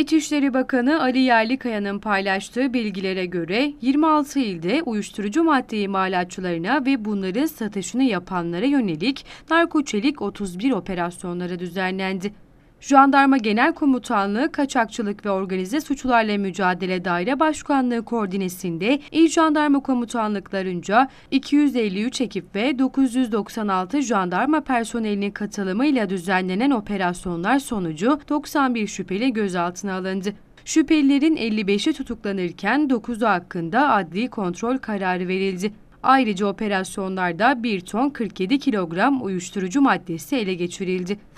İçişleri Bakanı Ali Yerlikaya'nın paylaştığı bilgilere göre 26 ilde uyuşturucu madde imalatçılarına ve bunların satışını yapanlara yönelik narkoçelik 31 operasyonları düzenlendi. Jandarma Genel Komutanlığı Kaçakçılık ve Organize Suçlarla Mücadele Daire Başkanlığı koordinesinde İl Jandarma Komutanlıklarınca 253 ekip ve 996 jandarma personelinin katılımıyla düzenlenen operasyonlar sonucu 91 şüpheli gözaltına alındı. Şüphelilerin 55'i tutuklanırken 9'u hakkında adli kontrol kararı verildi. Ayrıca operasyonlarda 1 ton 47 kilogram uyuşturucu maddesi ele geçirildi.